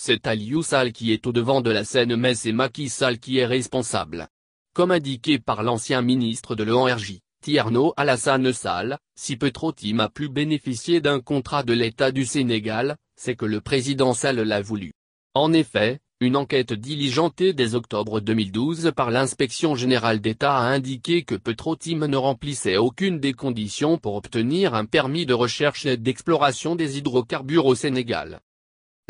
C'est Aliou Sall qui est au devant de la scène mais c'est Macky Sall qui est responsable. Comme indiqué par l'ancien ministre de l'ONRJ, Tierno Alassane Sall, si Petrotim a pu bénéficier d'un contrat de l'État du Sénégal, c'est que le président Sal l'a voulu. En effet, une enquête diligentée dès octobre 2012 par l'inspection générale d'État a indiqué que Petrotim ne remplissait aucune des conditions pour obtenir un permis de recherche et d'exploration des hydrocarbures au Sénégal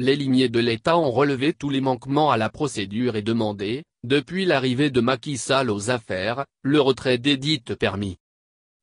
les lignées de l'État ont relevé tous les manquements à la procédure et demandé, depuis l'arrivée de Macky Sall aux affaires, le retrait des dites permis.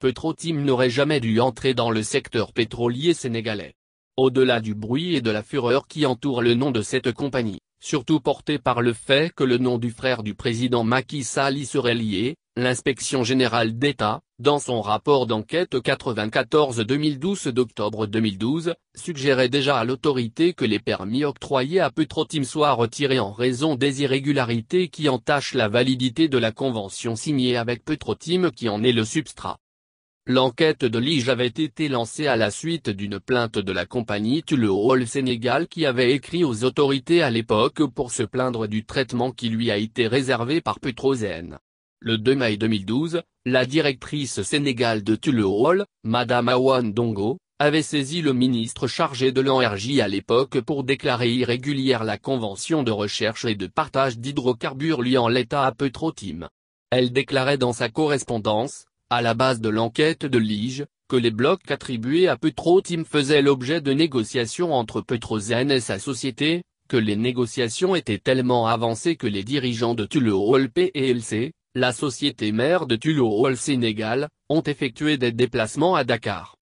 Petrotim n'aurait jamais dû entrer dans le secteur pétrolier sénégalais. Au-delà du bruit et de la fureur qui entoure le nom de cette compagnie, surtout portée par le fait que le nom du frère du président Macky Sall y serait lié, l'inspection générale d'État, dans son rapport d'enquête 94-2012 d'octobre 2012, suggérait déjà à l'autorité que les permis octroyés à Petrotim soient retirés en raison des irrégularités qui entachent la validité de la convention signée avec Petrotim qui en est le substrat. L'enquête de Lige avait été lancée à la suite d'une plainte de la compagnie Tullo Hall Sénégal qui avait écrit aux autorités à l'époque pour se plaindre du traitement qui lui a été réservé par Petrozen. Le 2 mai 2012, la directrice sénégale de Hall, Madame Awan Dongo, avait saisi le ministre chargé de l'Énergie à l'époque pour déclarer irrégulière la convention de recherche et de partage d'hydrocarbures liant l'État à Petrotim. Elle déclarait dans sa correspondance, à la base de l'enquête de Lige, que les blocs attribués à Petrotim faisaient l'objet de négociations entre Petrozen et sa société, que les négociations étaient tellement avancées que les dirigeants de Hall PLC, la société mère de Tullow Hall Sénégal, ont effectué des déplacements à Dakar.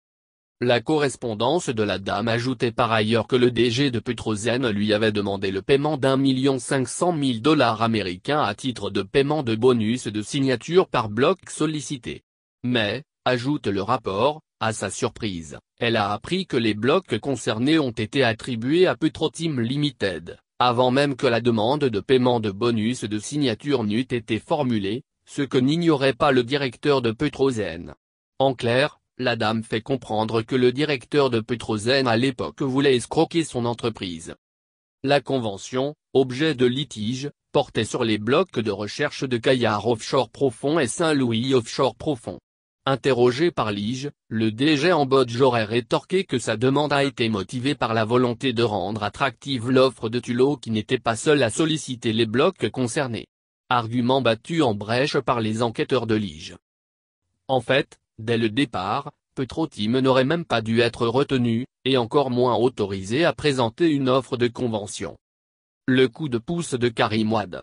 La correspondance de la dame ajoutait par ailleurs que le DG de Petrozen lui avait demandé le paiement d'un million cinq cent mille dollars américains à titre de paiement de bonus de signature par bloc sollicité. Mais, ajoute le rapport, à sa surprise, elle a appris que les blocs concernés ont été attribués à Petro Team Limited, avant même que la demande de paiement de bonus de signature n'eût été formulée, ce que n'ignorait pas le directeur de Petrozen. En clair, la dame fait comprendre que le directeur de Petrozen à l'époque voulait escroquer son entreprise. La convention, objet de litige, portait sur les blocs de recherche de Caillard Offshore Profond et Saint-Louis Offshore Profond. Interrogé par Lige, le DG en Bodge aurait rétorqué que sa demande a été motivée par la volonté de rendre attractive l'offre de Tulot qui n'était pas seule à solliciter les blocs concernés. Argument battu en brèche par les enquêteurs de Lige. En fait, dès le départ, Petrotim n'aurait même pas dû être retenu, et encore moins autorisé à présenter une offre de convention. Le coup de pouce de Karim Wad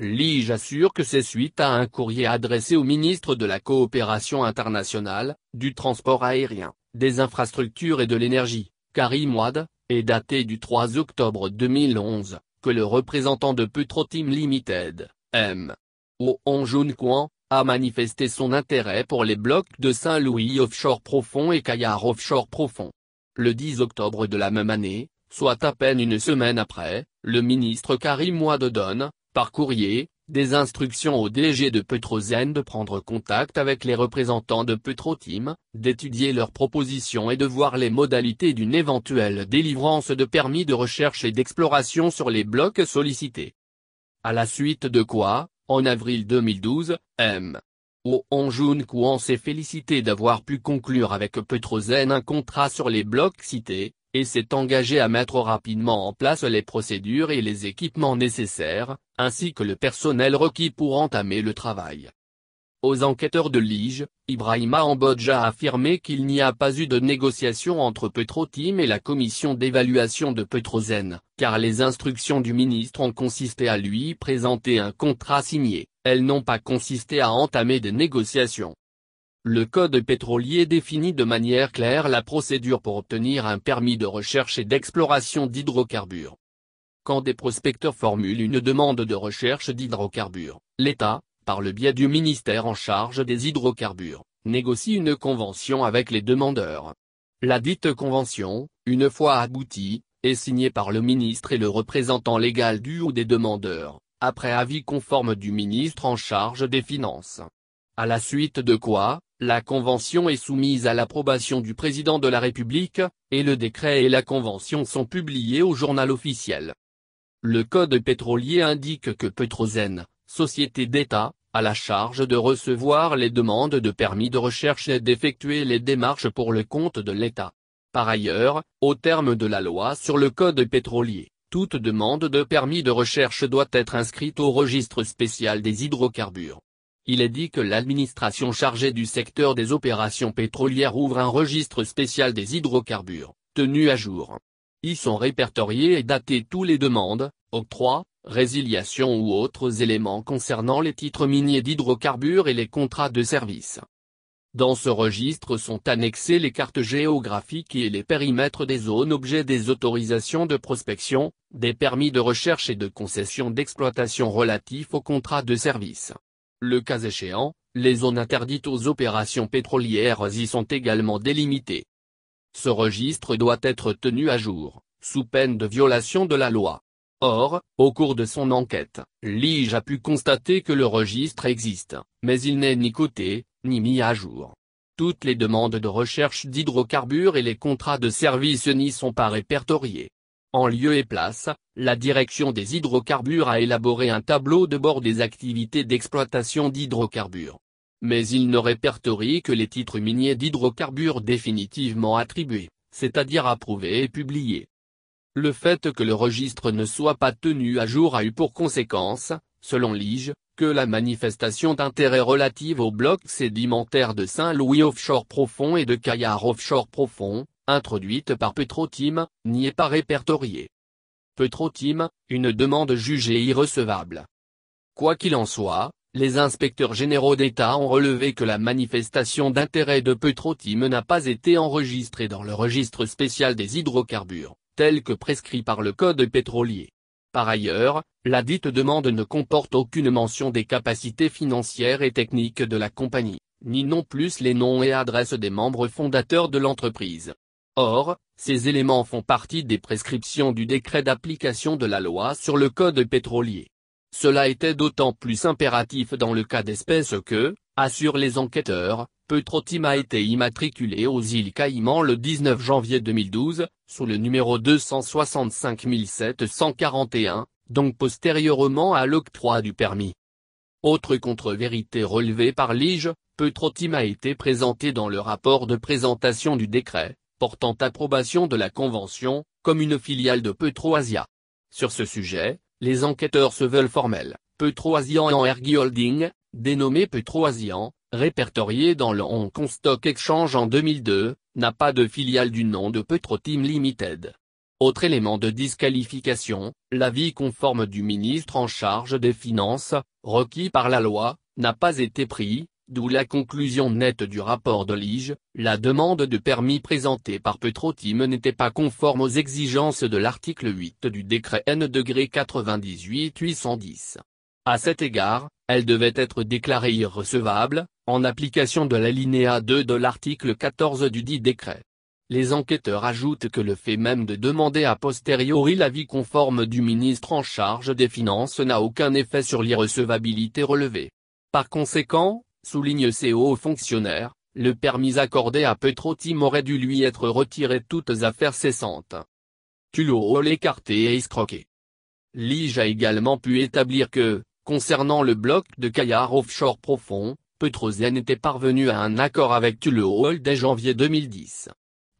Lige assure que c'est suite à un courrier adressé au ministre de la Coopération internationale, du transport aérien, des infrastructures et de l'énergie, Karim Wad, et daté du 3 octobre 2011, que le représentant de Team Limited, M. O. Onjoun Kwan, a manifesté son intérêt pour les blocs de Saint-Louis offshore profond et Kayar offshore profond. Le 10 octobre de la même année, soit à peine une semaine après, le ministre Karim Ouad donne, par courrier, des instructions au DG de Petrozen de prendre contact avec les représentants de Petroteam, d'étudier leurs propositions et de voir les modalités d'une éventuelle délivrance de permis de recherche et d'exploration sur les blocs sollicités. À la suite de quoi, en avril 2012, M. O. Kouan s'est félicité d'avoir pu conclure avec Petrozen un contrat sur les blocs cités, et s'est engagé à mettre rapidement en place les procédures et les équipements nécessaires, ainsi que le personnel requis pour entamer le travail. Aux enquêteurs de Lige, Ibrahima Ambodja a affirmé qu'il n'y a pas eu de négociation entre Petrotim et la commission d'évaluation de Petrozen, car les instructions du ministre ont consisté à lui présenter un contrat signé, elles n'ont pas consisté à entamer des négociations. Le Code pétrolier définit de manière claire la procédure pour obtenir un permis de recherche et d'exploration d'hydrocarbures. Quand des prospecteurs formulent une demande de recherche d'hydrocarbures, l'État, par le biais du ministère en charge des hydrocarbures, négocie une convention avec les demandeurs. La dite convention, une fois aboutie, est signée par le ministre et le représentant légal du ou des demandeurs, après avis conforme du ministre en charge des Finances. À la suite de quoi, la convention est soumise à l'approbation du président de la République, et le décret et la convention sont publiés au journal officiel. Le code pétrolier indique que Petrozen, société d'État, a la charge de recevoir les demandes de permis de recherche et d'effectuer les démarches pour le compte de l'État. Par ailleurs, au terme de la loi sur le code pétrolier, toute demande de permis de recherche doit être inscrite au registre spécial des hydrocarbures il est dit que l'administration chargée du secteur des opérations pétrolières ouvre un registre spécial des hydrocarbures, tenu à jour. Y sont répertoriés et datés tous les demandes, octrois, résiliations ou autres éléments concernant les titres miniers d'hydrocarbures et les contrats de service. Dans ce registre sont annexées les cartes géographiques et les périmètres des zones objets des autorisations de prospection, des permis de recherche et de concessions d'exploitation relatifs aux contrats de service. Le cas échéant, les zones interdites aux opérations pétrolières y sont également délimitées. Ce registre doit être tenu à jour, sous peine de violation de la loi. Or, au cours de son enquête, l'IGE a pu constater que le registre existe, mais il n'est ni coté, ni mis à jour. Toutes les demandes de recherche d'hydrocarbures et les contrats de service n'y sont pas répertoriés. En lieu et place, la direction des hydrocarbures a élaboré un tableau de bord des activités d'exploitation d'hydrocarbures. Mais il ne répertorie que les titres miniers d'hydrocarbures définitivement attribués, c'est-à-dire approuvés et publiés. Le fait que le registre ne soit pas tenu à jour a eu pour conséquence, selon Lige, que la manifestation d'intérêt relative aux blocs sédimentaires de Saint-Louis offshore profond et de Caillard offshore profond, introduite par Petrotim, n'y est pas répertoriée. Petrotim, une demande jugée irrecevable. Quoi qu'il en soit, les inspecteurs généraux d'État ont relevé que la manifestation d'intérêt de Petrotim n'a pas été enregistrée dans le registre spécial des hydrocarbures, tel que prescrit par le Code pétrolier. Par ailleurs, la dite demande ne comporte aucune mention des capacités financières et techniques de la compagnie, ni non plus les noms et adresses des membres fondateurs de l'entreprise. Or, ces éléments font partie des prescriptions du décret d'application de la loi sur le code pétrolier. Cela était d'autant plus impératif dans le cas d'espèce que, assurent les enquêteurs, Petrotim a été immatriculé aux îles Caïmans le 19 janvier 2012, sous le numéro 265741, donc postérieurement à l'octroi du permis. Autre contre-vérité relevée par Lige, Petrotim a été présenté dans le rapport de présentation du décret, portant approbation de la Convention, comme une filiale de Petroasia. Sur ce sujet, les enquêteurs se veulent formels. en Ergi Holding, dénommé Petroasian, répertorié dans le Hong Kong Stock Exchange en 2002, n'a pas de filiale du nom de Petroteam Limited. Autre élément de disqualification, l'avis conforme du ministre en charge des Finances, requis par la loi, n'a pas été pris, D'où la conclusion nette du rapport de Lige, la demande de permis présentée par Petrotim n'était pas conforme aux exigences de l'article 8 du décret N 98 810. À cet égard, elle devait être déclarée irrecevable, en application de l'alinéa 2 de l'article 14 du dit décret. Les enquêteurs ajoutent que le fait même de demander a posteriori l'avis conforme du ministre en charge des Finances n'a aucun effet sur l'irrecevabilité relevée. Par conséquent, souligne ses hauts e fonctionnaires, le permis accordé à Petrotim aurait dû lui être retiré toutes affaires cessantes. Hall écarté et escroqué. Lige a également pu établir que, concernant le bloc de Caillard offshore profond, Petrozen était parvenu à un accord avec Hall dès janvier 2010.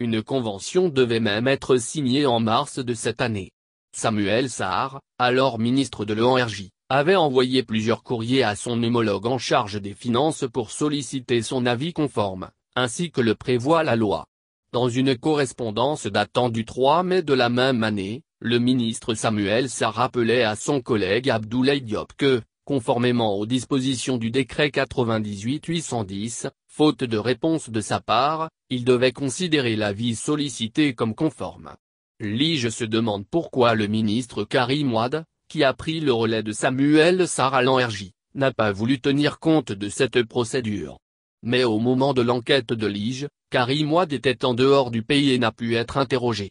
Une convention devait même être signée en mars de cette année. Samuel Sarr, alors ministre de l'ENRJ avait envoyé plusieurs courriers à son homologue en charge des finances pour solliciter son avis conforme, ainsi que le prévoit la loi. Dans une correspondance datant du 3 mai de la même année, le ministre Samuel s'a rappelait à son collègue Abdoulaye Diop que, conformément aux dispositions du décret 98-810, faute de réponse de sa part, il devait considérer l'avis sollicité comme conforme. Lige se demande pourquoi le ministre Karim Wad, qui a pris le relais de Samuel Rj n'a pas voulu tenir compte de cette procédure. Mais au moment de l'enquête de Lige, Karim Wad était en dehors du pays et n'a pu être interrogé.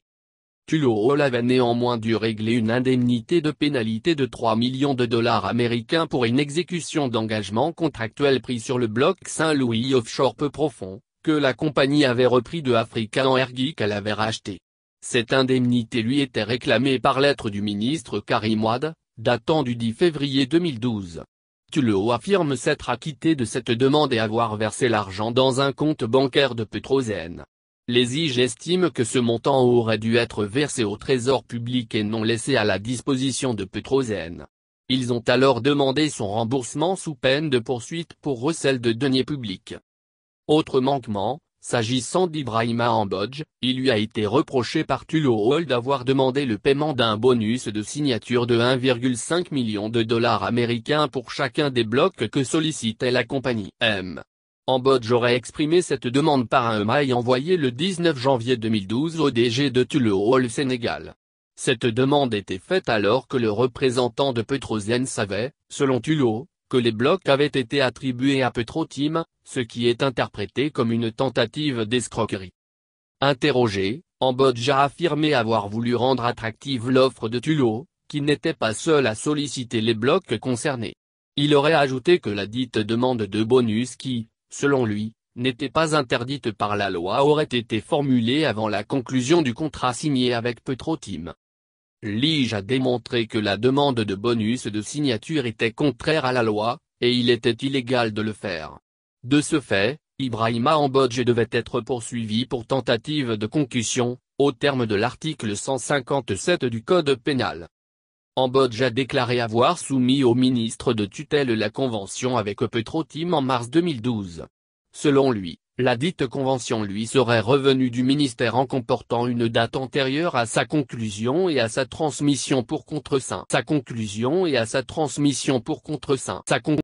Hall avait néanmoins dû régler une indemnité de pénalité de 3 millions de dollars américains pour une exécution d'engagement contractuel pris sur le bloc Saint-Louis offshore peu profond, que la compagnie avait repris de Africa qu'elle avait racheté. Cette indemnité lui était réclamée par lettre du ministre Karim Wad, datant du 10 février 2012. Tullo affirme s'être acquitté de cette demande et avoir versé l'argent dans un compte bancaire de Petrozen. Les IG estiment que ce montant aurait dû être versé au trésor public et non laissé à la disposition de Petrozen. Ils ont alors demandé son remboursement sous peine de poursuite pour recel de deniers publics. Autre manquement, S'agissant d'Ibrahima Ambodge, il lui a été reproché par Tulo Hall d'avoir demandé le paiement d'un bonus de signature de 1,5 million de dollars américains pour chacun des blocs que sollicitait la compagnie M. Ambodge aurait exprimé cette demande par un mail envoyé le 19 janvier 2012 au DG de Tulo Hall Sénégal. Cette demande était faite alors que le représentant de Petrozen savait, selon Tulo, que les blocs avaient été attribués à petrotime ce qui est interprété comme une tentative d'escroquerie. Interrogé, Ambodja a affirmé avoir voulu rendre attractive l'offre de Tulot, qui n'était pas seul à solliciter les blocs concernés. Il aurait ajouté que la dite demande de bonus qui, selon lui, n'était pas interdite par la loi aurait été formulée avant la conclusion du contrat signé avec Petro-Team. Lige a démontré que la demande de bonus de signature était contraire à la loi, et il était illégal de le faire. De ce fait, Ibrahima Ambodje devait être poursuivi pour tentative de concussion, au terme de l'article 157 du Code pénal. Ambodge a déclaré avoir soumis au ministre de tutelle la convention avec Petrotim en mars 2012. Selon lui, la dite convention lui serait revenue du ministère en comportant une date antérieure à sa conclusion et à sa transmission pour contre Sa conclusion et à sa transmission pour Sa